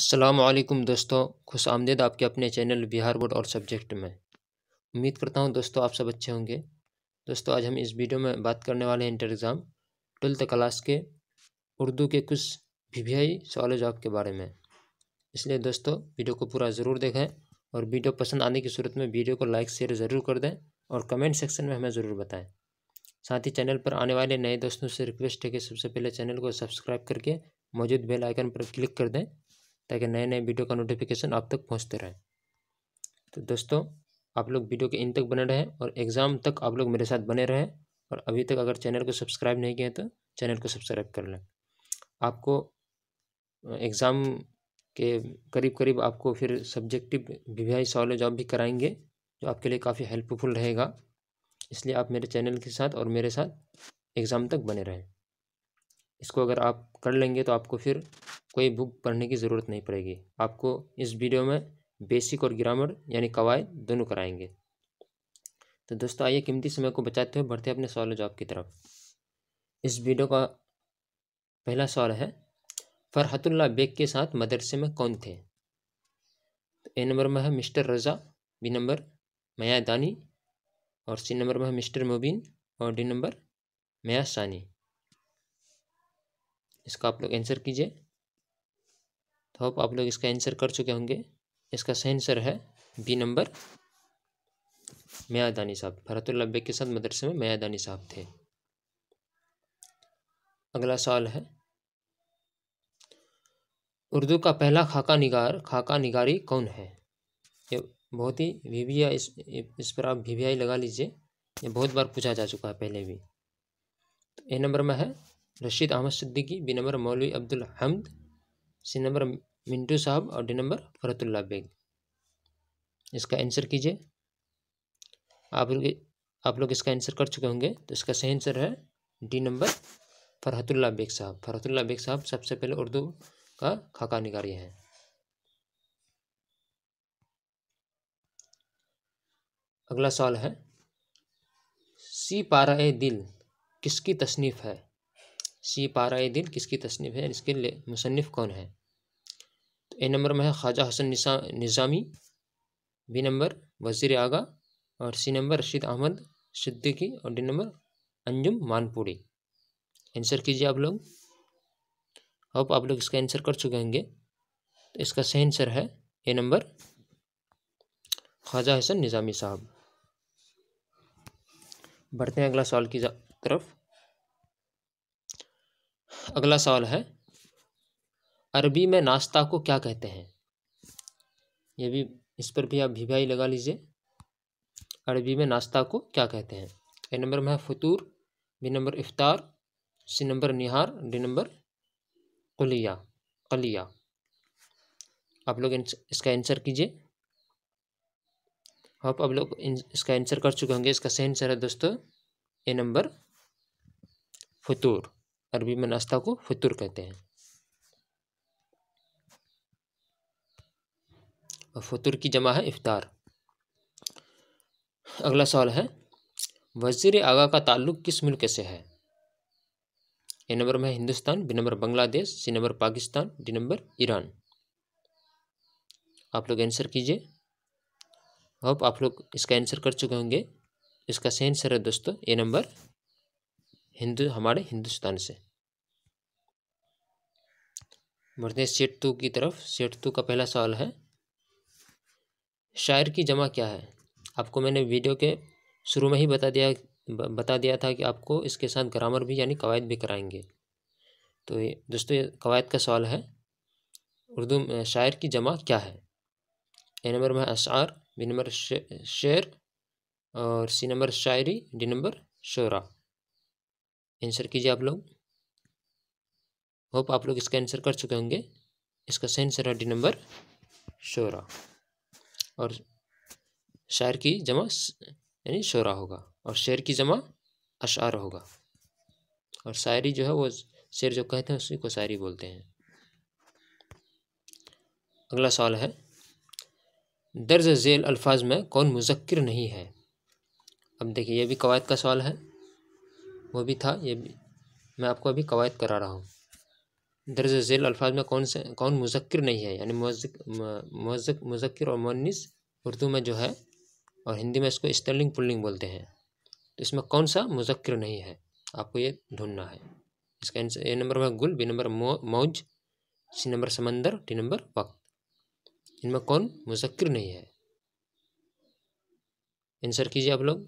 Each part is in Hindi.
असलम दोस्तों खुश आमदेद आपके अपने चैनल बिहार बोर्ड और सब्जेक्ट में उम्मीद करता हूं दोस्तों आप सब अच्छे होंगे दोस्तों आज हम इस वीडियो में बात करने वाले हैं इंटर एग्ज़ाम ट्वेल्थ क्लास के उर्दू के कुछ वीवीआई सवाल जवाब के बारे में इसलिए दोस्तों वीडियो को पूरा ज़रूर देखें और वीडियो पसंद आने की सूरत में वीडियो को लाइक शेयर ज़रूर कर दें और कमेंट सेक्शन में हमें ज़रूर बताएँ साथ ही चैनल पर आने वाले नए दोस्तों से रिक्वेस्ट है कि सबसे पहले चैनल को सब्सक्राइब करके मौजूद बेल आइकन पर क्लिक कर दें ताकि नए नए वीडियो का नोटिफिकेशन आप तक पहुँचते रहे तो दोस्तों आप लोग वीडियो के इन तक बने रहें और एग्ज़ाम तक आप लोग मेरे साथ बने रहें और अभी तक अगर चैनल को सब्सक्राइब नहीं किए तो चैनल को सब्सक्राइब कर लें आपको एग्ज़ाम के करीब करीब आपको फिर सब्जेक्टिव वी सॉल्व जॉब भी कराएंगे जो आपके लिए काफ़ी हेल्पफुल रहेगा इसलिए आप मेरे चैनल के साथ और मेरे साथ एग्ज़ाम तक बने रहें इसको अगर आप कर लेंगे तो आपको फिर कोई बुक पढ़ने की ज़रूरत नहीं पड़ेगी आपको इस वीडियो में बेसिक और ग्रामर यानी कवायद दोनों कराएंगे तो दोस्तों आइए कीमती समय को बचाते हुए बढ़ते अपने सवाल जवाब की तरफ इस वीडियो का पहला सवाल है फरहतुल्ला बेग के साथ मदरसे में कौन थे तो ए नंबर में है मिस्टर रज़ा बी नंबर मया दानी और सी नंबर में है मिस्टर मुबीन और डी नंबर मया सानी इसका आप लोग आंसर कीजिए तो आप, आप लोग इसका आंसर कर चुके होंगे इसका सही आंसर है बी नंबर मयादानी साहब फरतुल्ला बेग के साथ मदरसे में मयादानी साहब थे अगला सवाल है उर्दू का पहला खाका निगार खाका निगारी कौन है ये बहुत ही वीवीआ इस इस पर आप वीवीआई लगा लीजिए ये बहुत बार पूछा जा चुका है पहले भी तो ए नंबर में है Rashid Ahmad Siddiqui B number Maulvi Abdul Hamad C number Mintu साहब और डी नंबर फरतुल्ला बेग इसका आंसर कीजिए आप लोग आप लोग इसका आंसर कर चुके होंगे तो इसका सही आंसर है डी नंबर फरहतुल्ला बेग साहब फरहतुल्ला बेग साहब सबसे पहले उर्दू का खाका निकारी है अगला सवाल है सी पारा ए दिल किसकी तसनीफ़ है सी पारा ए दिल किसकी तसनीफ़ है इसके लिए मुसनफ़ कौन है ए नंबर में है ख्वाजा हसन निसा निज़ामी बी नंबर वज़ीर आगा और सी नंबर रशीद अहमद सिद्दीकी और D number Anjum Manpuri answer कीजिए आप लोग अब आप लोग इसका आंसर कर चुके होंगे तो इसका सही आंसर है ए नंबर ख्वाजा हसन निज़ामी साहब बढ़ते हैं अगला सवाल की तरफ अगला सवाल है अरबी में नाश्ता को क्या कहते हैं ये भी इस पर भी आप भिवाई लगा लीजिए अरबी में नाश्ता को क्या कहते हैं ए नंबर में है फतूर बी नंबर इफ्तार सी नंबर निहार डी नंबर कलिया कलिया आप लोग इसका आंसर कीजिए आप अब लोग इसका आंसर कर चुके होंगे इसका सही आंसर है दोस्तों ए नंबर फतूर अरबी में नाश्ता को फतूर कहते हैं फतुर की जमा है इफ्तार अगला सवाल है वजीर आगा का ताल्लुक किस मुल्क से है ए नंबर में Hindustan B number Bangladesh C number Pakistan D number Iran आप लोग आंसर कीजिए होप आप लोग इसका आंसर कर चुके होंगे इसका सही आंसर है दोस्तों ए नंबर हिंदू हमारे हिंदुस्तान से बढ़ते सेट टू की तरफ सेट टू का पहला सवाल है शायर की जमा क्या है आपको मैंने वीडियो के शुरू में ही बता दिया बता दिया था कि आपको इसके साथ ग्रामर भी यानी कवायद भी कराएंगे तो ये दोस्तों ये कवायद का सवाल है उर्दू शायर की जमा क्या है ए नंबर में अशार बी नंबर शेर और सी नंबर शायरी डी नंबर शोरा आंसर कीजिए आप लोग होप आप लोग इसका आंसर कर चुके होंगे इसका सही आंसर है डी नंबर शोरा और शायर की जमा यानी शोरा होगा और शेर की जमा अशार होगा और शायरी जो है वो शेर जो कहते हैं उसी को शायरी बोलते हैं अगला सवाल है दर्ज झेल अल्फाज में कौन मुजक्र नहीं है अब देखिए यह भी कवायद का सवाल है वो भी था ये भी मैं आपको अभी कवायद करा रहा हूँ दर्ज झेल अल्फाज में कौन से कौन मुजक्र नहीं है यानी मज़क मुजक्र और मुन्स उर्दू में जो है और हिंदी में इसको स्टर्लिंग पुल्लिंग बोलते हैं तो इसमें कौन सा मुजक्र नहीं है आपको ये ढूंढना है इसका आंसर ए नंबर में गुल बी नंबर मौज सी नंबर समंदर डी नंबर वक्त इनमें कौन मुजक्र नहीं है आंसर कीजिए आप लोग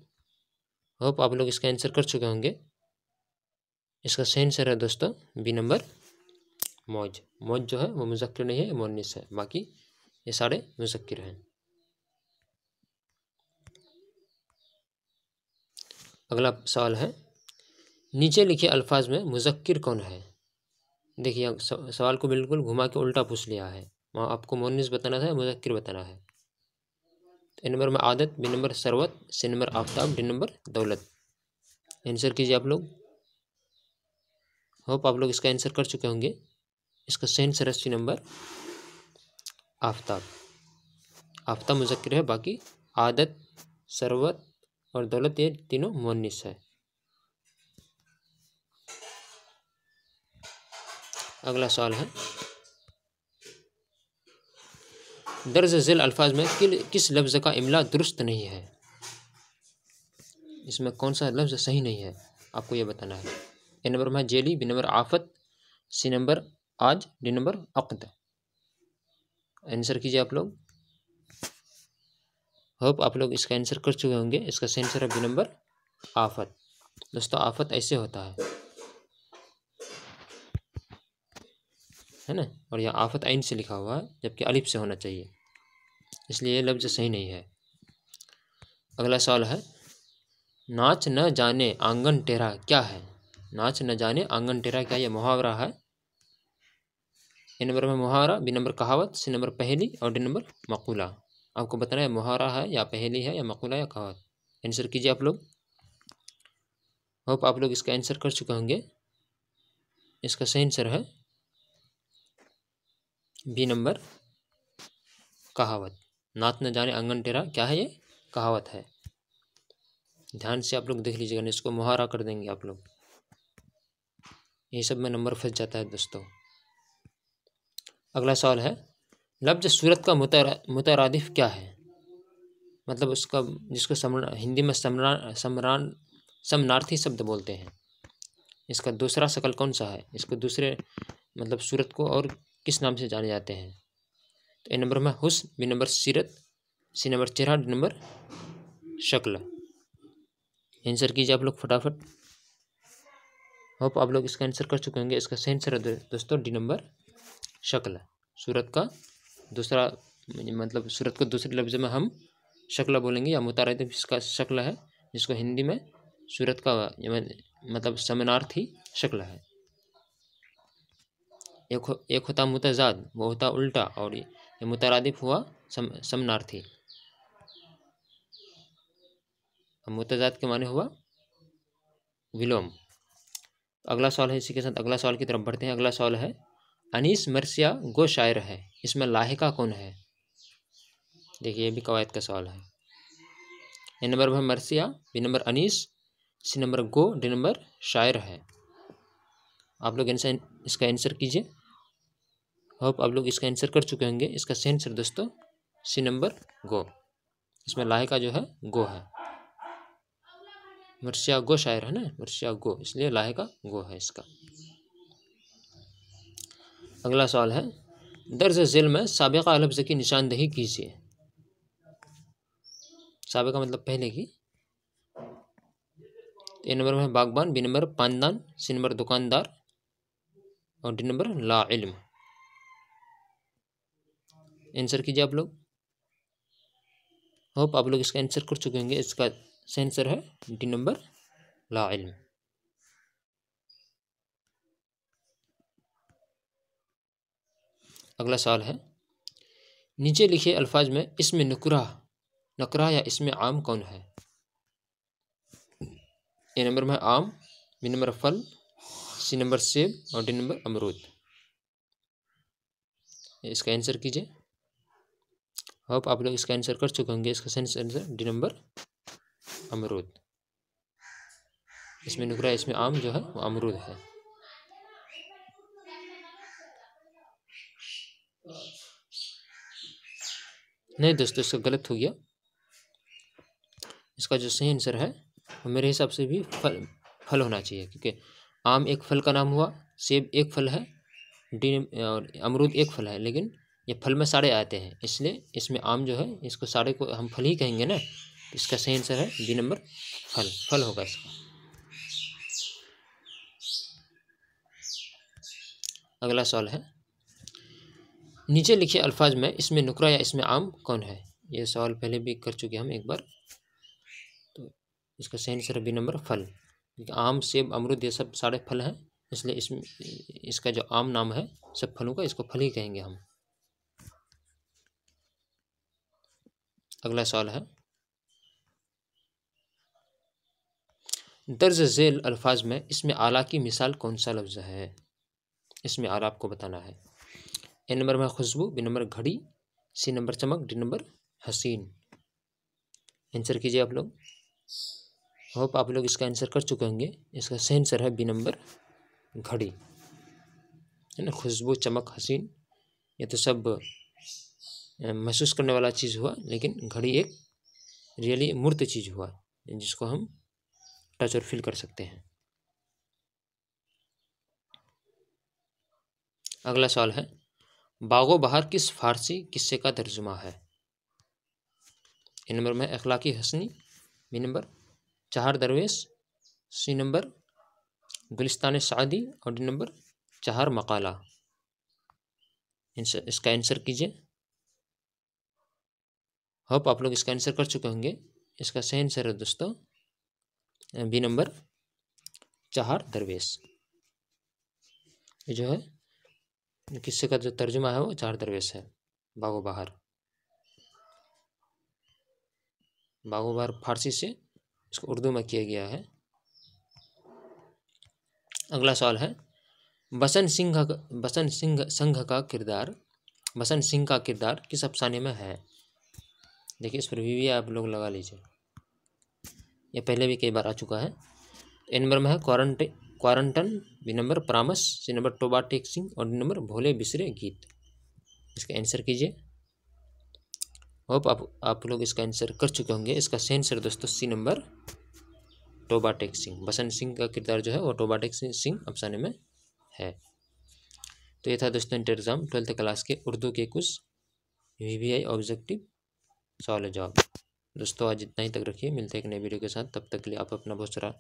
होप आप लोग इसका आंसर कर चुके होंगे इसका सही आंसर है दोस्तों बी नंबर मौज मौज जो है वो मुजक्र नहीं है मोनिस है बाकी ये सारे मुजक्र हैं अगला सवाल है नीचे लिखे अल्फाज में मुजक्र कौन है देखिए सवाल को बिल्कुल घुमा के उल्टा पूछ लिया है वहाँ आपको मोनिस बताना था मुजक्र बताना है ए नंबर में आदत बी नंबर सरवत सी नंबर आफ्ताब डी नंबर दौलत आंसर कीजिए आप लोग होप आप लोग इसका आंसर कर चुके होंगे इसका सेंट सरस्वी नंबर आफ्ताब आफ्ताब मुजक्र है बाकी आदत सरवत और दौलत ये तीनों मोनिस है अगला सवाल है दर्ज झेल अल्फाज में कि, किस लफ्ज़ का इमला दुरुस्त नहीं है इसमें कौन सा लफ्ज़ सही नहीं है आपको यह बताना है ए नंबर में जेली बी नंबर आफत सी नंबर आज डी नंबर अकद आंसर कीजिए आप लोग होप आप लोग इसका आंसर कर चुके होंगे इसका सही आंसर है बी नंबर आफत दोस्तों आफत ऐसे होता है है ना और यह आफत आइन से लिखा हुआ है जबकि अलिफ से होना चाहिए इसलिए यह लफ्ज़ सही नहीं है अगला सवाल है नाच न जाने आंगन टेरा क्या है नाच न जाने आंगन टेरा क्या यह मुहावरा है ए नंबर में मुहारा बी नंबर कहावत सी नंबर पहली और डी नंबर मकूला आपको बताना है मुहारा है या पहली है या मकूला या कहावत आंसर कीजिए आप लोग होप आप लोग इसका आंसर कर चुके होंगे इसका सही आंसर है बी नंबर कहावत नात न जाने आंगन टेरा क्या है ये कहावत है ध्यान से आप लोग देख लीजिएगा इसको मुहारा कर देंगे आप लोग ये सब में नंबर फंस जाता है दोस्तों अगला सवाल है लफ्ज़ सूरत का मुतरदिफ क्या है मतलब उसका जिसको समरा हिंदी में समरान समरान समनार्थी शब्द बोलते हैं इसका दूसरा शकल कौन सा है इसको दूसरे मतलब सूरत को और किस नाम से जाने जाते हैं तो ए नंबर में हुस बी नंबर सीरत सी नंबर चेहरा डी नंबर शक्ल आंसर कीजिए आप लोग फटाफट होप आप लोग इसका आंसर कर चुके होंगे इसका सही आंसर है दोस्तों डी नंबर शक्ल है सूरत का दूसरा मतलब सूरत को दूसरे लफ्ज़ में हम शक्ल बोलेंगे या मुतारद इसका शक्ल है जिसको हिंदी में सूरत का मतलब समनार्थी शक्ल है एक हो, एक होता मुतजाद वो होता उल्टा और ये मुतरदिफ हुआ सम समनार्थी मुतजाद के माने हुआ विलोम अगला सवाल है इसी के साथ अगला सवाल की तरफ बढ़ते हैं अगला सवाल है अनीस मरसिया गो शायर है इसमें लाहिका कौन है देखिए ये भी कवायद का सवाल है ए नंबर भाई मरसिया B number Anis C number गो डी नंबर शायर है आप लोग आंसर इसका आंसर कीजिए होप आप लोग इसका आंसर कर चुके होंगे इसका आंसर दोस्तों सी नंबर गो इसमें लाहिका जो है गो है मरसिया गो शायर है ना मरसिया गो इसलिए लाहिका गो है इसका अगला सवाल है दर्ज झेल में सबका लफ्ज़ की निशानदेही कीजिए सबका मतलब पहले की ए नंबर में है बागबान बी नंबर पानदान सी नंबर दुकानदार और डी नंबर ला इल्म आंसर कीजिए आप लोग होप आप लोग इसका आंसर कर चुके होंगे इसका सेंसर है डी नंबर ला इल्म अगला साल है नीचे लिखे अल्फाज में इसमें नकुरा नकरा या इसमें आम कौन है ए नंबर में आम बी नंबर फल सी नंबर सेब और डी नंबर अमरूद इसका आंसर कीजिए होप आप लोग इसका आंसर कर चुके होंगे इसका सेंस आंसर डी नंबर अमरूद इसमें नुकरा इसमें आम जो है वो अमरूद है नहीं दोस्तों इसका गलत हो गया इसका जो सही आंसर है वो मेरे हिसाब से भी फल फल होना चाहिए क्योंकि आम एक फल का नाम हुआ सेब एक फल है डी और अमरूद एक फल है लेकिन ये फल में साढ़े आते हैं इसलिए इसमें आम जो है इसको साढ़े को हम फल ही कहेंगे ना इसका सही आंसर है बी नंबर फल फल होगा इसका अगला सवाल है नीचे लिखे अल्फाज में इसमें नुकरा या इसमें आम कौन है ये सवाल पहले भी कर चुके हम एक बार तो इसका सही आंसर बी नंबर फल आम सेब अमरुद ये सब सारे फल हैं इसलिए इसमें इसका जो आम नाम है सब फलों का इसको फल ही कहेंगे हम अगला सवाल है दर्ज झेल अल्फाज में इसमें आला की मिसाल कौन सा लफ्ज़ है इसमें आला आपको बताना है ए नंबर में खुशबू बी नंबर घड़ी सी नंबर चमक डी नंबर हसीन आंसर कीजिए आप लोग होप आप लोग इसका आंसर कर चुके होंगे इसका सही आंसर है बी नंबर घड़ी है ना खुशबू चमक हसीन ये तो सब महसूस करने वाला चीज़ हुआ लेकिन घड़ी एक रियली मूर्त चीज़ हुआ जिसको हम टच और फील कर सकते हैं अगला सवाल है बागो बहार किस फारसी किस्से का तर्जुमा है नंबर में अखलाकी हसनी बी नंबर चार दरवेश सी नंबर गुलिस्तान सादी और डी नंबर चार मकाला इसका आंसर कीजिए होप आप लोग इसका आंसर कर चुके होंगे इसका सही आंसर है दोस्तों बी नंबर चार दरवेश जो है किस्से का जो तर्जुमा है वो चार दरवेश है बागो बहार बागो बहार फारसी से इसको उर्दू में किया गया है अगला सवाल है बसंत सिंह बसंत सिंह संघ का किरदार बसंत सिंह का किरदार किस अफसाने में है देखिए इस पर भी आप लोग लगा लीजिए यह पहले भी कई बार आ चुका है इन नंबर में है क्वारंटी क्वारंटन बी नंबर परामस सी नंबर टोबा टेक सिंह और डी नंबर भोले बिसरे गीत इसका आंसर कीजिए होप आप आप लोग इसका आंसर कर चुके होंगे इसका आंसर दोस्तों सी नंबर टोबा टेक सिंह बसंत सिंह का किरदार जो है वो टोबा टेक सिंह अफसाने में है तो ये था दोस्तों इंटर एग्ज़ाम ट्वेल्थ क्लास के उर्दू के कुछ वी वी आई ऑब्जेक्टिव सवाल जवाब दोस्तों आज इतना ही तक रखिए मिलते हैं एक नए वीडियो के साथ तब तक के लिए आप अपना बहुत सारा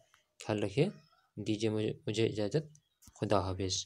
ख्याल रखिए दीजिए मुझे मुझे इजाज़त खुदा हाफिज़